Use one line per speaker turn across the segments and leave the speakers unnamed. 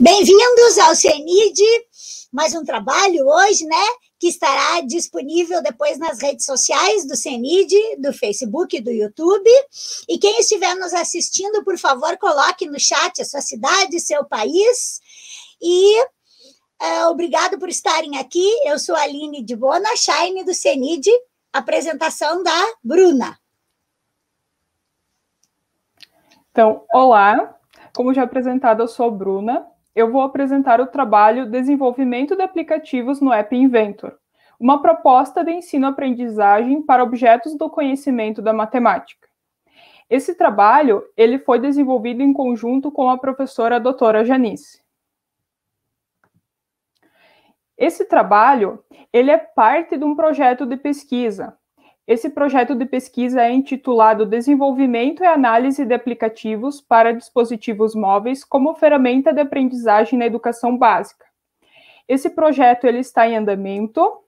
Bem-vindos ao CENID, mais um trabalho hoje, né? Que estará disponível depois nas redes sociais do CENID, do Facebook, do YouTube. E quem estiver nos assistindo, por favor, coloque no chat a sua cidade, seu país. E é, obrigado por estarem aqui. Eu sou a Aline de Bona, Shine do CENID, apresentação da Bruna. Então, olá, como já apresentado, eu sou Bruna, eu vou apresentar o trabalho Desenvolvimento de Aplicativos no App Inventor, uma proposta de ensino-aprendizagem para objetos do conhecimento da matemática. Esse trabalho ele foi desenvolvido em conjunto com a professora doutora Janice. Esse trabalho ele é parte de um projeto de pesquisa esse projeto de pesquisa é intitulado Desenvolvimento e Análise de Aplicativos para Dispositivos Móveis como Ferramenta de Aprendizagem na Educação Básica. Esse projeto ele está em andamento,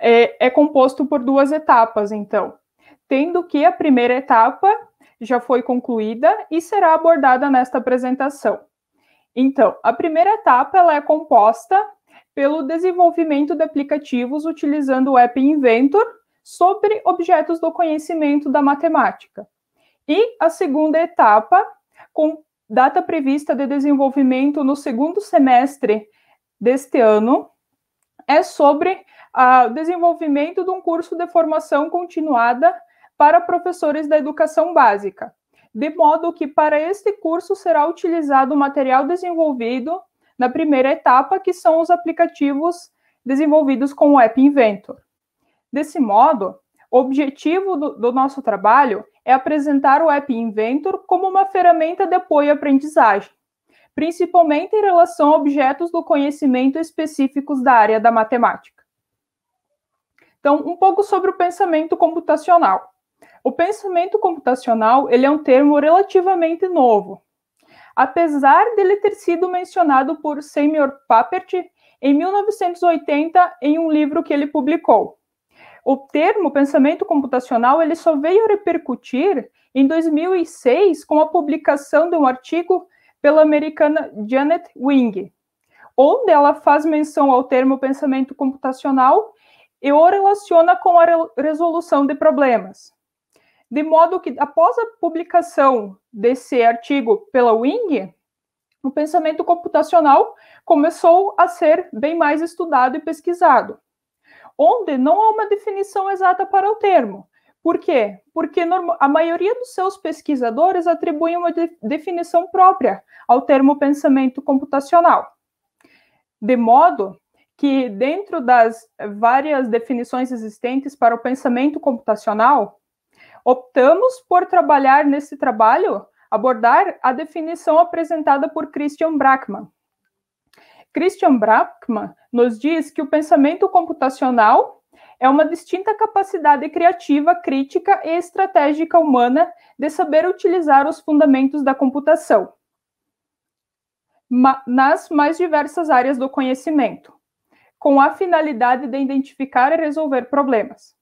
é, é composto por duas etapas, então, tendo que a primeira etapa já foi concluída e será abordada nesta apresentação. Então, a primeira etapa ela é composta pelo desenvolvimento de aplicativos utilizando o App Inventor, sobre objetos do conhecimento da matemática. E a segunda etapa, com data prevista de desenvolvimento no segundo semestre deste ano, é sobre ah, o desenvolvimento de um curso de formação continuada para professores da educação básica, de modo que para este curso será utilizado o material desenvolvido na primeira etapa, que são os aplicativos desenvolvidos com o App Inventor. Desse modo, o objetivo do, do nosso trabalho é apresentar o App Inventor como uma ferramenta de apoio à aprendizagem, principalmente em relação a objetos do conhecimento específicos da área da matemática. Então, um pouco sobre o pensamento computacional. O pensamento computacional ele é um termo relativamente novo. Apesar dele ter sido mencionado por Seymour Papert em 1980 em um livro que ele publicou, o termo pensamento computacional ele só veio repercutir em 2006 com a publicação de um artigo pela americana Janet Wing, onde ela faz menção ao termo pensamento computacional e o relaciona com a resolução de problemas. De modo que, após a publicação desse artigo pela Wing, o pensamento computacional começou a ser bem mais estudado e pesquisado onde não há uma definição exata para o termo. Por quê? Porque a maioria dos seus pesquisadores atribui uma de definição própria ao termo pensamento computacional. De modo que, dentro das várias definições existentes para o pensamento computacional, optamos por trabalhar nesse trabalho, abordar a definição apresentada por Christian Brackmann. Christian Brackman nos diz que o pensamento computacional é uma distinta capacidade criativa, crítica e estratégica humana de saber utilizar os fundamentos da computação nas mais diversas áreas do conhecimento, com a finalidade de identificar e resolver problemas,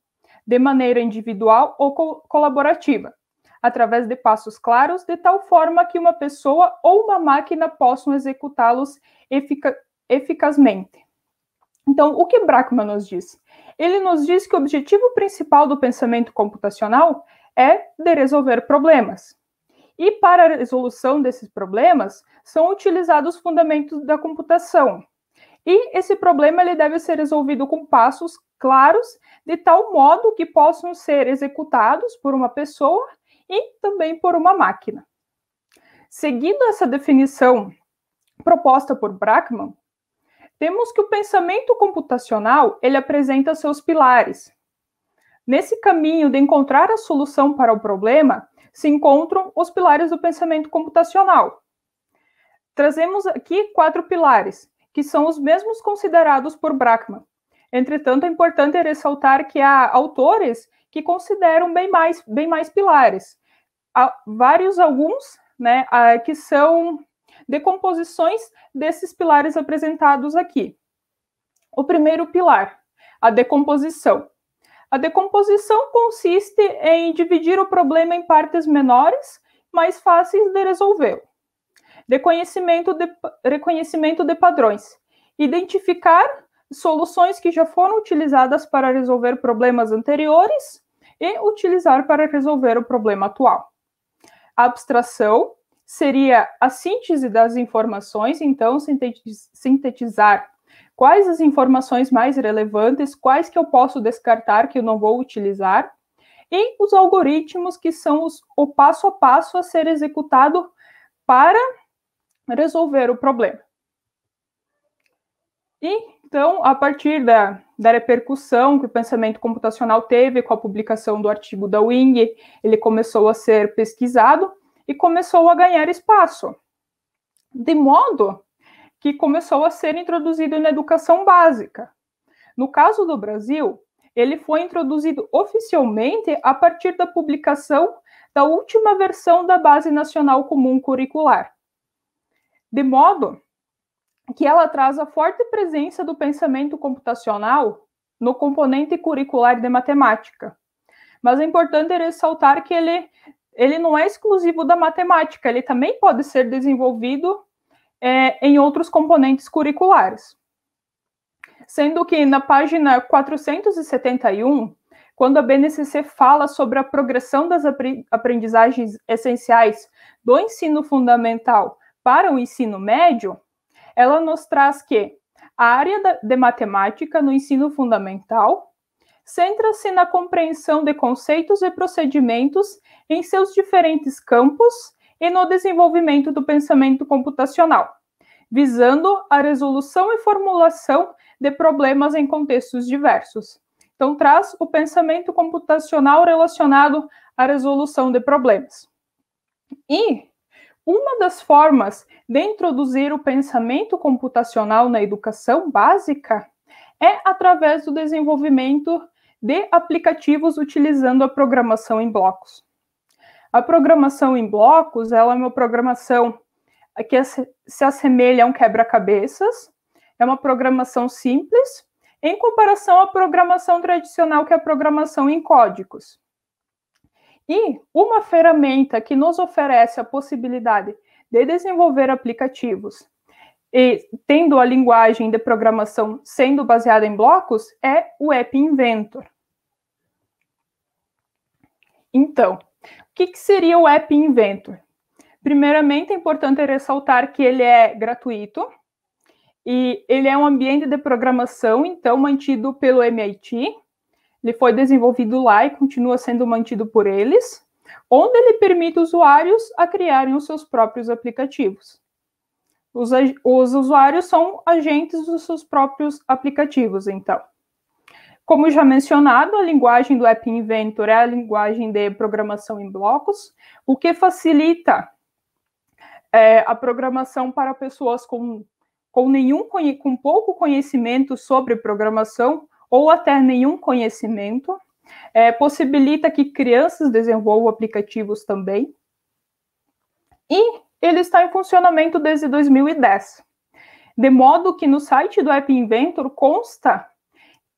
de maneira individual ou co colaborativa, através de passos claros, de tal forma que uma pessoa ou uma máquina possam executá-los efica eficazmente. Então, o que Brackman nos diz? Ele nos diz que o objetivo principal do pensamento computacional é de resolver problemas. E para a resolução desses problemas são utilizados fundamentos da computação. E esse problema ele deve ser resolvido com passos claros, de tal modo que possam ser executados por uma pessoa e também por uma máquina. Seguindo essa definição proposta por Brackman, temos que o pensamento computacional ele apresenta seus pilares. Nesse caminho de encontrar a solução para o problema, se encontram os pilares do pensamento computacional. Trazemos aqui quatro pilares, que são os mesmos considerados por Brackman. Entretanto, é importante ressaltar que há autores que consideram bem mais, bem mais pilares, vários alguns, né, que são decomposições desses pilares apresentados aqui. O primeiro pilar, a decomposição. A decomposição consiste em dividir o problema em partes menores, mais fáceis de resolver Reconhecimento de, reconhecimento de padrões. Identificar soluções que já foram utilizadas para resolver problemas anteriores e utilizar para resolver o problema atual abstração seria a síntese das informações, então sintetizar quais as informações mais relevantes, quais que eu posso descartar que eu não vou utilizar, e os algoritmos que são os, o passo a passo a ser executado para resolver o problema. E então, a partir da, da repercussão que o pensamento computacional teve com a publicação do artigo da Wing, ele começou a ser pesquisado e começou a ganhar espaço. De modo que começou a ser introduzido na educação básica. No caso do Brasil, ele foi introduzido oficialmente a partir da publicação da última versão da Base Nacional Comum Curricular. De modo que ela traz a forte presença do pensamento computacional no componente curricular de matemática. Mas é importante ressaltar que ele, ele não é exclusivo da matemática, ele também pode ser desenvolvido é, em outros componentes curriculares. Sendo que na página 471, quando a BNCC fala sobre a progressão das aprendizagens essenciais do ensino fundamental para o ensino médio, ela nos traz que a área de matemática no ensino fundamental centra-se na compreensão de conceitos e procedimentos em seus diferentes campos e no desenvolvimento do pensamento computacional, visando a resolução e formulação de problemas em contextos diversos. Então, traz o pensamento computacional relacionado à resolução de problemas. E uma das formas de introduzir o pensamento computacional na educação básica é através do desenvolvimento de aplicativos utilizando a programação em blocos. A programação em blocos ela é uma programação que se assemelha a um quebra-cabeças, é uma programação simples, em comparação à programação tradicional, que é a programação em códigos. E uma ferramenta que nos oferece a possibilidade de desenvolver aplicativos e tendo a linguagem de programação sendo baseada em blocos é o App Inventor. Então, o que, que seria o App Inventor? Primeiramente, é importante ressaltar que ele é gratuito e ele é um ambiente de programação, então, mantido pelo MIT, ele foi desenvolvido lá e continua sendo mantido por eles, onde ele permite usuários a criarem os seus próprios aplicativos. Os, os usuários são agentes dos seus próprios aplicativos, então. Como já mencionado, a linguagem do App Inventor é a linguagem de programação em blocos, o que facilita é, a programação para pessoas com, com nenhum com pouco conhecimento sobre programação ou até nenhum conhecimento, é, possibilita que crianças desenvolvam aplicativos também. E ele está em funcionamento desde 2010. De modo que no site do App Inventor consta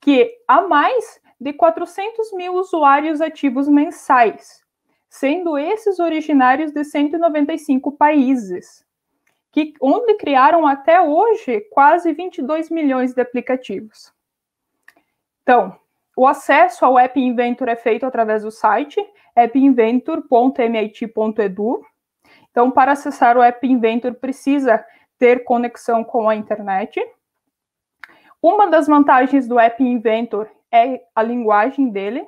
que há mais de 400 mil usuários ativos mensais, sendo esses originários de 195 países, que, onde criaram até hoje quase 22 milhões de aplicativos. Então, o acesso ao App Inventor é feito através do site appinventor.mit.edu. Então, para acessar o App Inventor, precisa ter conexão com a internet. Uma das vantagens do App Inventor é a linguagem dele,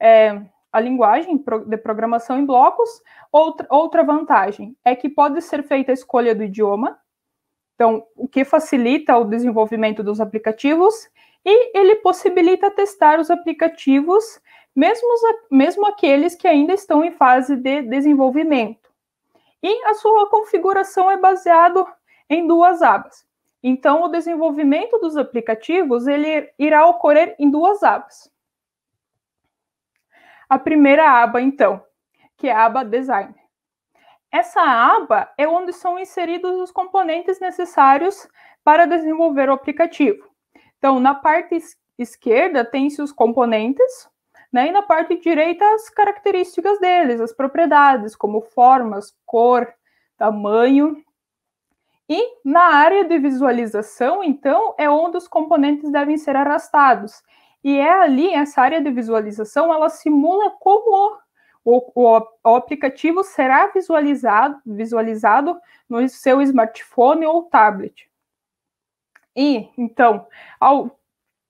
é a linguagem de programação em blocos. Outra, outra vantagem é que pode ser feita a escolha do idioma, então, o que facilita o desenvolvimento dos aplicativos e ele possibilita testar os aplicativos, mesmo, mesmo aqueles que ainda estão em fase de desenvolvimento. E a sua configuração é baseado em duas abas. Então, o desenvolvimento dos aplicativos ele irá ocorrer em duas abas. A primeira aba, então, que é a aba Design. Essa aba é onde são inseridos os componentes necessários para desenvolver o aplicativo. Então, na parte esquerda tem-se os componentes, né? E na parte direita as características deles, as propriedades, como formas, cor, tamanho. E na área de visualização, então, é onde os componentes devem ser arrastados. E é ali, essa área de visualização, ela simula como o, o, o aplicativo será visualizado, visualizado no seu smartphone ou tablet. E, então, ao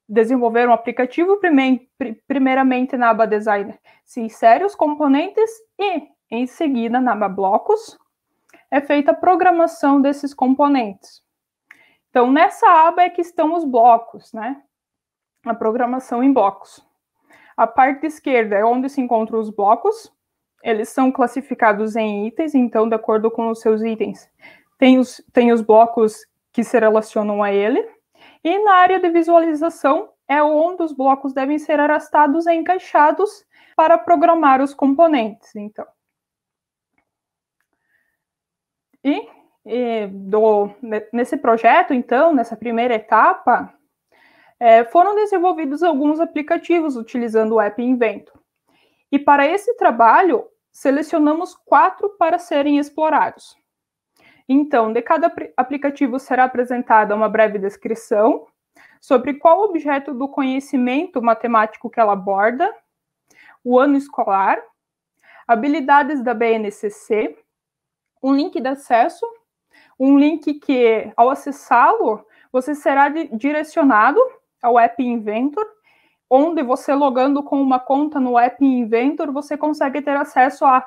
desenvolver um aplicativo, primeiramente na aba Designer, se insere os componentes e, em seguida, na aba Blocos, é feita a programação desses componentes. Então, nessa aba é que estão os blocos, né? A programação em blocos. A parte esquerda é onde se encontram os blocos. Eles são classificados em itens, então, de acordo com os seus itens. Tem os, tem os blocos que se relacionam a ele. E na área de visualização, é onde os blocos devem ser arrastados e encaixados para programar os componentes, então. E, e do, nesse projeto, então, nessa primeira etapa, é, foram desenvolvidos alguns aplicativos utilizando o app Invento. E para esse trabalho, selecionamos quatro para serem explorados. Então, de cada aplicativo será apresentada uma breve descrição sobre qual objeto do conhecimento matemático que ela aborda, o ano escolar, habilidades da BNCC, um link de acesso, um link que, ao acessá-lo, você será direcionado ao App Inventor, onde você logando com uma conta no App Inventor, você consegue ter acesso à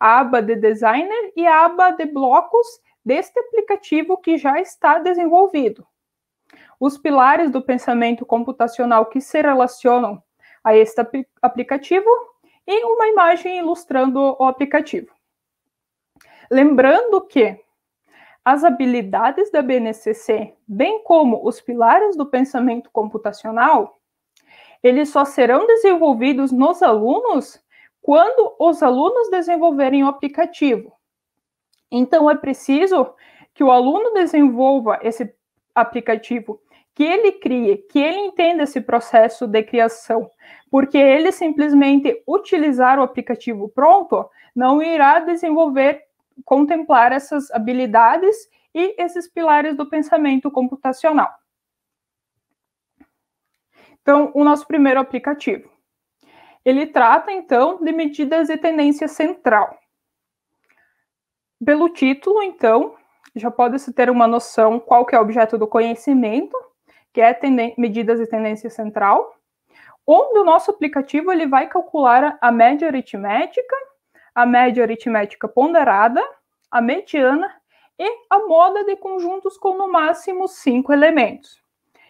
aba de designer e à aba de blocos deste aplicativo que já está desenvolvido. Os pilares do pensamento computacional que se relacionam a este ap aplicativo e uma imagem ilustrando o aplicativo. Lembrando que as habilidades da BNCC, bem como os pilares do pensamento computacional, eles só serão desenvolvidos nos alunos quando os alunos desenvolverem o aplicativo. Então, é preciso que o aluno desenvolva esse aplicativo, que ele crie, que ele entenda esse processo de criação, porque ele simplesmente utilizar o aplicativo pronto não irá desenvolver, contemplar essas habilidades e esses pilares do pensamento computacional. Então, o nosso primeiro aplicativo. Ele trata, então, de medidas de tendência central. Pelo título, então, já pode-se ter uma noção qual que é o objeto do conhecimento, que é medidas e tendência central, onde o nosso aplicativo ele vai calcular a média aritmética, a média aritmética ponderada, a mediana e a moda de conjuntos com no máximo cinco elementos.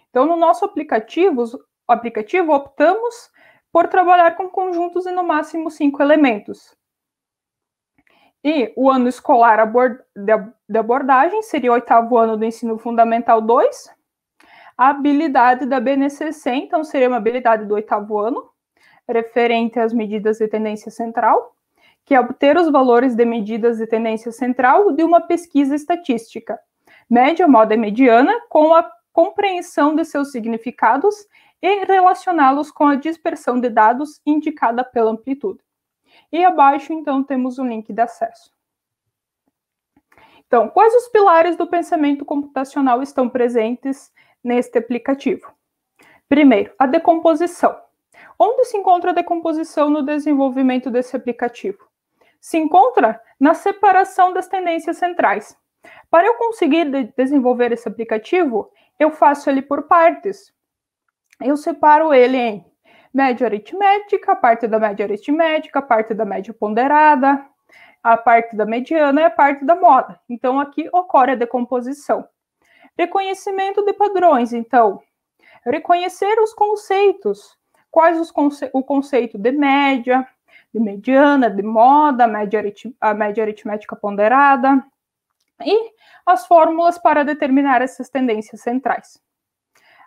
Então, no nosso aplicativo, aplicativo optamos por trabalhar com conjuntos e no máximo cinco elementos. E o ano escolar de abordagem seria o oitavo ano do ensino fundamental 2. A habilidade da BNCC, então, seria uma habilidade do oitavo ano, referente às medidas de tendência central, que é obter os valores de medidas de tendência central de uma pesquisa estatística, média, moda e mediana, com a compreensão de seus significados e relacioná-los com a dispersão de dados indicada pela amplitude. E abaixo, então, temos o link de acesso. Então, quais os pilares do pensamento computacional estão presentes neste aplicativo? Primeiro, a decomposição. Onde se encontra a decomposição no desenvolvimento desse aplicativo? Se encontra na separação das tendências centrais. Para eu conseguir de desenvolver esse aplicativo, eu faço ele por partes. Eu separo ele em média aritmética, a parte da média aritmética, a parte da média ponderada, a parte da mediana e a parte da moda. Então, aqui ocorre a decomposição. Reconhecimento de padrões, então. Reconhecer os conceitos. Quais os conce o conceito de média, de mediana, de moda, média a média aritmética ponderada, e as fórmulas para determinar essas tendências centrais.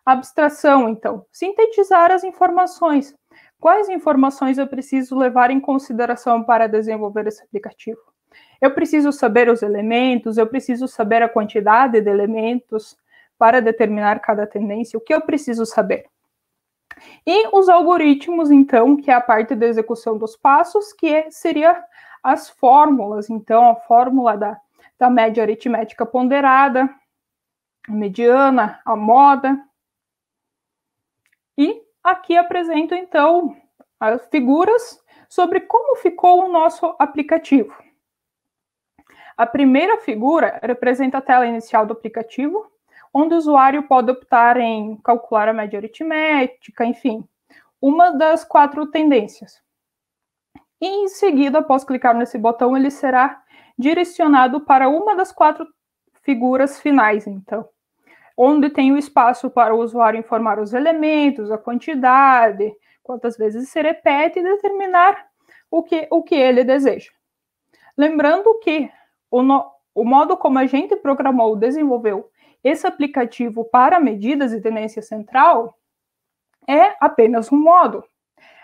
Abstração, então, sintetizar as informações. Quais informações eu preciso levar em consideração para desenvolver esse aplicativo? Eu preciso saber os elementos, eu preciso saber a quantidade de elementos para determinar cada tendência, o que eu preciso saber. E os algoritmos, então, que é a parte da execução dos passos, que seria as fórmulas, então, a fórmula da, da média aritmética ponderada, a mediana, a moda, e aqui apresento, então, as figuras sobre como ficou o nosso aplicativo. A primeira figura representa a tela inicial do aplicativo, onde o usuário pode optar em calcular a média aritmética, enfim, uma das quatro tendências. E em seguida, após clicar nesse botão, ele será direcionado para uma das quatro figuras finais, então onde tem o espaço para o usuário informar os elementos, a quantidade, quantas vezes se repete e determinar o que, o que ele deseja. Lembrando que o, no, o modo como a gente programou, desenvolveu esse aplicativo para medidas de tendência central é apenas um modo.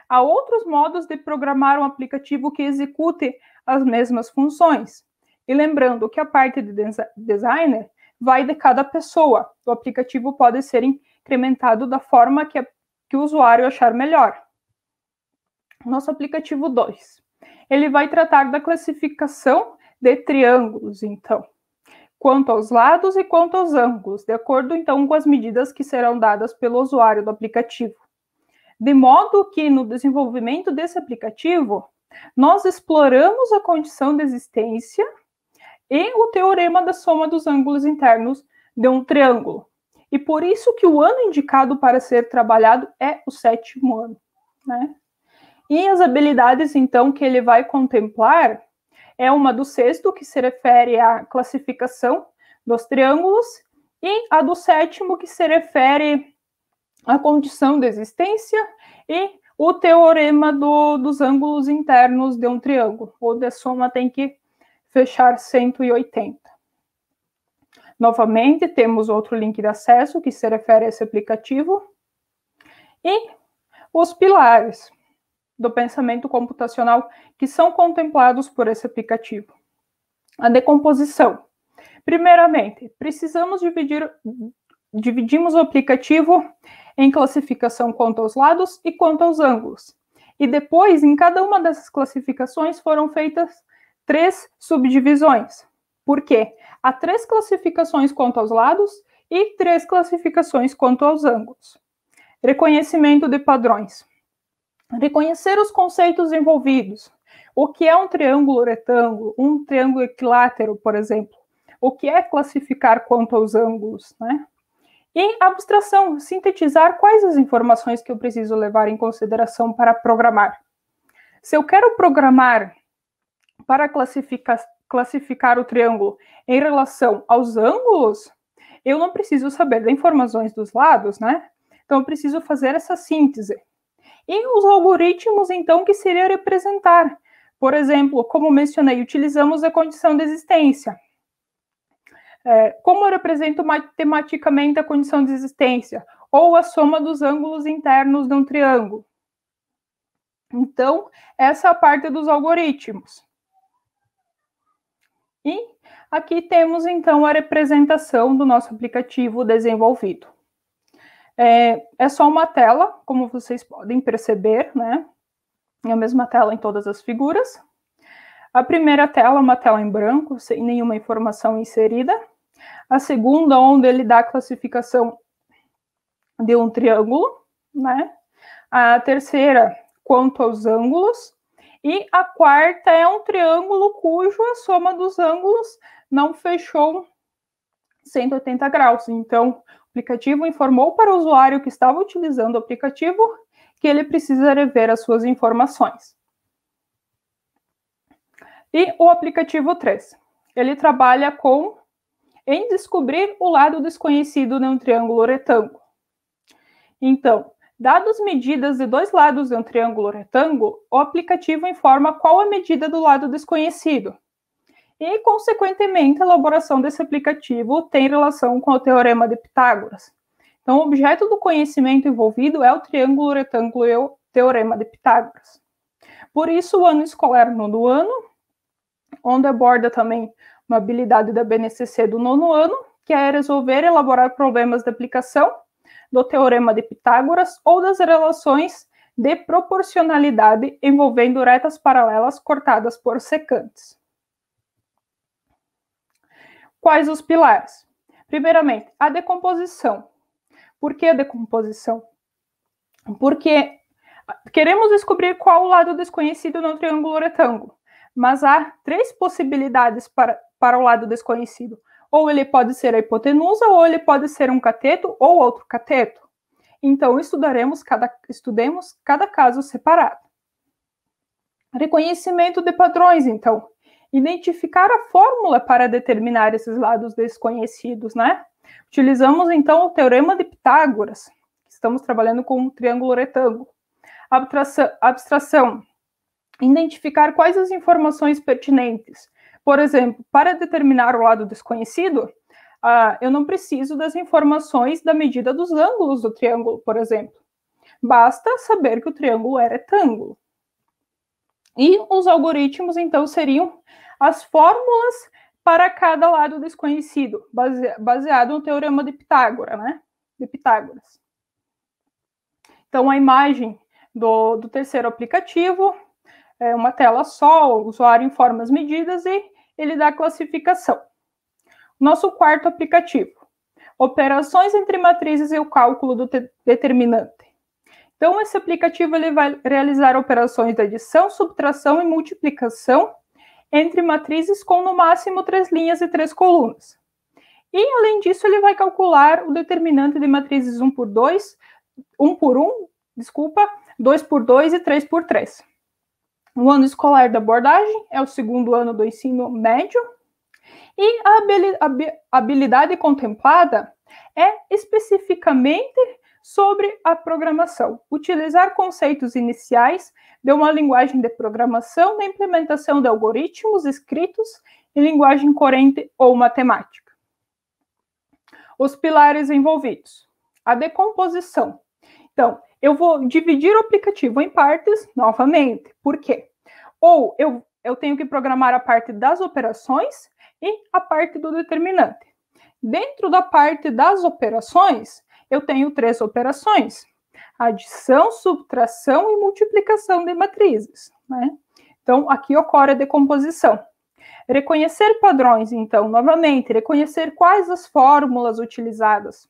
Há outros modos de programar um aplicativo que execute as mesmas funções. E lembrando que a parte de designer vai de cada pessoa. O aplicativo pode ser incrementado da forma que, que o usuário achar melhor. Nosso aplicativo 2. Ele vai tratar da classificação de triângulos, então, quanto aos lados e quanto aos ângulos, de acordo então com as medidas que serão dadas pelo usuário do aplicativo. De modo que no desenvolvimento desse aplicativo, nós exploramos a condição de existência e o teorema da soma dos ângulos internos de um triângulo. E por isso que o ano indicado para ser trabalhado é o sétimo ano. Né? E as habilidades, então, que ele vai contemplar é uma do sexto, que se refere à classificação dos triângulos, e a do sétimo, que se refere à condição de existência e o teorema do, dos ângulos internos de um triângulo, ou da soma tem que fechar 180. Novamente, temos outro link de acesso que se refere a esse aplicativo. E os pilares do pensamento computacional que são contemplados por esse aplicativo. A decomposição. Primeiramente, precisamos dividir dividimos o aplicativo em classificação quanto aos lados e quanto aos ângulos. E depois, em cada uma dessas classificações, foram feitas três subdivisões. Por quê? Há três classificações quanto aos lados e três classificações quanto aos ângulos. Reconhecimento de padrões. Reconhecer os conceitos envolvidos. O que é um triângulo retângulo, um triângulo equilátero, por exemplo? O que é classificar quanto aos ângulos, né? E abstração, sintetizar quais as informações que eu preciso levar em consideração para programar. Se eu quero programar para classificar, classificar o triângulo em relação aos ângulos, eu não preciso saber das informações dos lados, né? Então, eu preciso fazer essa síntese. E os algoritmos, então, que seria representar? Por exemplo, como mencionei, utilizamos a condição de existência. É, como eu represento matematicamente a condição de existência? Ou a soma dos ângulos internos de um triângulo. Então, essa é a parte dos algoritmos. E aqui temos então a representação do nosso aplicativo desenvolvido. É, é só uma tela, como vocês podem perceber, né? É a mesma tela em todas as figuras. A primeira tela é uma tela em branco, sem nenhuma informação inserida. A segunda, onde ele dá a classificação de um triângulo, né? A terceira, quanto aos ângulos. E a quarta é um triângulo cujo a soma dos ângulos não fechou 180 graus. Então, o aplicativo informou para o usuário que estava utilizando o aplicativo que ele precisa rever as suas informações. E o aplicativo 3. Ele trabalha com em descobrir o lado desconhecido de um triângulo retângulo. Então, Dados medidas de dois lados de um triângulo retângulo, o aplicativo informa qual a medida do lado desconhecido. E, consequentemente, a elaboração desse aplicativo tem relação com o teorema de Pitágoras. Então, o objeto do conhecimento envolvido é o triângulo retângulo e o teorema de Pitágoras. Por isso, o ano escolar nono ano, onde aborda também uma habilidade da BNCC do nono ano, que é resolver e elaborar problemas de aplicação do teorema de Pitágoras ou das relações de proporcionalidade envolvendo retas paralelas cortadas por secantes. Quais os pilares? Primeiramente, a decomposição. Por que a decomposição? Porque queremos descobrir qual o lado desconhecido no triângulo retângulo, mas há três possibilidades para, para o lado desconhecido. Ou ele pode ser a hipotenusa, ou ele pode ser um cateto ou outro cateto. Então, estudaremos cada, estudemos cada caso separado. Reconhecimento de padrões, então. Identificar a fórmula para determinar esses lados desconhecidos, né? Utilizamos, então, o Teorema de Pitágoras. Estamos trabalhando com um triângulo retângulo. Abstração. abstração identificar quais as informações pertinentes por exemplo, para determinar o lado desconhecido, uh, eu não preciso das informações da medida dos ângulos do triângulo, por exemplo. Basta saber que o triângulo é retângulo. E os algoritmos, então, seriam as fórmulas para cada lado desconhecido, baseado no teorema de Pitágoras, né? De Pitágoras. Então, a imagem do, do terceiro aplicativo é uma tela só, o usuário informa as medidas e ele dá classificação. Nosso quarto aplicativo, operações entre matrizes e o cálculo do determinante. Então, esse aplicativo ele vai realizar operações de adição, subtração e multiplicação entre matrizes com no máximo três linhas e três colunas. E, além disso, ele vai calcular o determinante de matrizes 1 por 2, 1 por 1, desculpa, 2 por 2 e 3 por 3. O ano escolar da abordagem é o segundo ano do ensino médio. E a habilidade contemplada é especificamente sobre a programação. Utilizar conceitos iniciais de uma linguagem de programação na implementação de algoritmos escritos em linguagem corrente ou matemática. Os pilares envolvidos. A decomposição. Então, eu vou dividir o aplicativo em partes novamente. Por quê? Ou eu, eu tenho que programar a parte das operações e a parte do determinante. Dentro da parte das operações, eu tenho três operações: adição, subtração e multiplicação de matrizes. Né? Então, aqui ocorre a decomposição. Reconhecer padrões, então, novamente, reconhecer quais as fórmulas utilizadas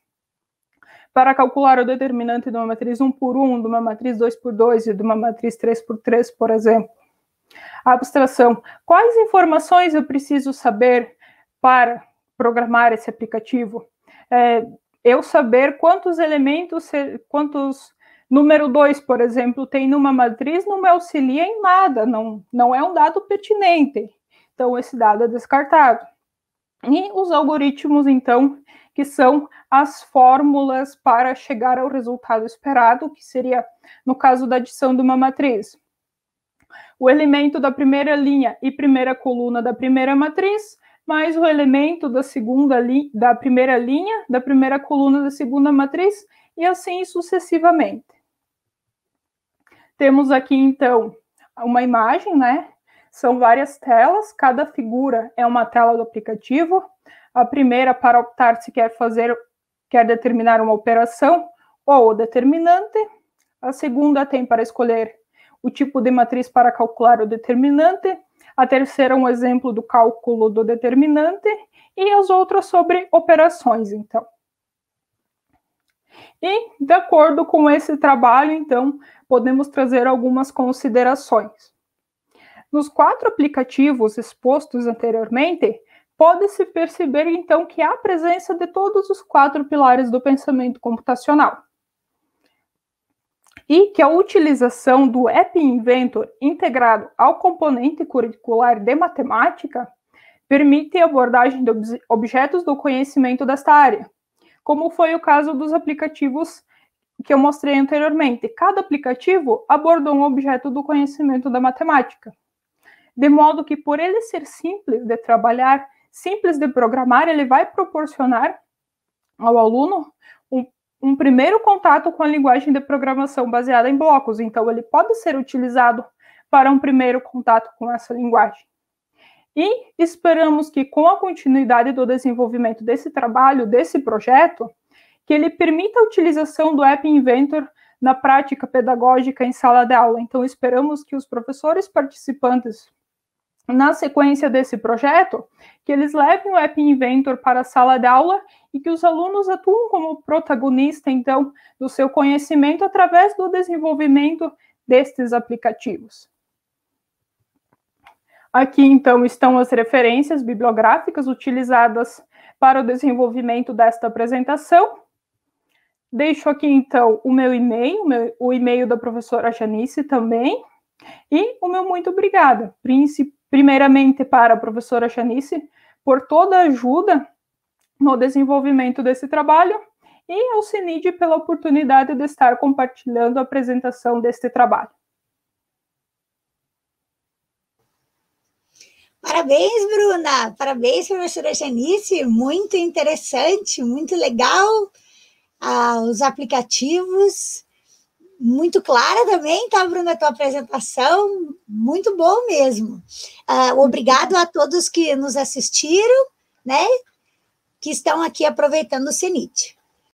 para calcular o determinante de uma matriz 1 por 1, de uma matriz 2 por 2 e de uma matriz 3 por 3, por exemplo. Abstração. Quais informações eu preciso saber para programar esse aplicativo? É, eu saber quantos elementos, quantos número 2, por exemplo, tem numa matriz, não me auxilia em nada, não, não é um dado pertinente. Então, esse dado é descartado. E os algoritmos, então, que são as fórmulas para chegar ao resultado esperado, que seria no caso da adição de uma matriz. O elemento da primeira linha e primeira coluna da primeira matriz, mais o elemento da segunda da primeira linha, da primeira coluna da segunda matriz, e assim sucessivamente. Temos aqui, então, uma imagem, né? São várias telas, cada figura é uma tela do aplicativo. A primeira, para optar se quer fazer, quer determinar uma operação ou o determinante. A segunda tem para escolher o tipo de matriz para calcular o determinante. A terceira, um exemplo do cálculo do determinante. E as outras sobre operações, então. E, de acordo com esse trabalho, então, podemos trazer algumas considerações. Nos quatro aplicativos expostos anteriormente, pode-se perceber então que há presença de todos os quatro pilares do pensamento computacional. E que a utilização do App Inventor integrado ao componente curricular de matemática permite a abordagem de objetos do conhecimento desta área, como foi o caso dos aplicativos que eu mostrei anteriormente. Cada aplicativo abordou um objeto do conhecimento da matemática de modo que, por ele ser simples de trabalhar simples de programar, ele vai proporcionar ao aluno um, um primeiro contato com a linguagem de programação baseada em blocos. Então, ele pode ser utilizado para um primeiro contato com essa linguagem. E esperamos que, com a continuidade do desenvolvimento desse trabalho, desse projeto, que ele permita a utilização do App Inventor na prática pedagógica em sala de aula. Então, esperamos que os professores participantes na sequência desse projeto, que eles levem o App Inventor para a sala de aula e que os alunos atuam como protagonista, então, do seu conhecimento através do desenvolvimento destes aplicativos. Aqui, então, estão as referências bibliográficas utilizadas para o desenvolvimento desta apresentação. Deixo aqui, então, o meu e-mail, o e-mail da professora Janice também, e o meu muito obrigada, principalmente Primeiramente, para a professora Chanice, por toda a ajuda no desenvolvimento desse trabalho, e ao CINID pela oportunidade de estar compartilhando a apresentação deste trabalho. Parabéns, Bruna! Parabéns, professora Janice! Muito interessante, muito legal ah, os aplicativos muito clara também, tá, Bruna, a tua apresentação, muito bom mesmo. Uh, obrigado a todos que nos assistiram, né, que estão aqui aproveitando o CENIT.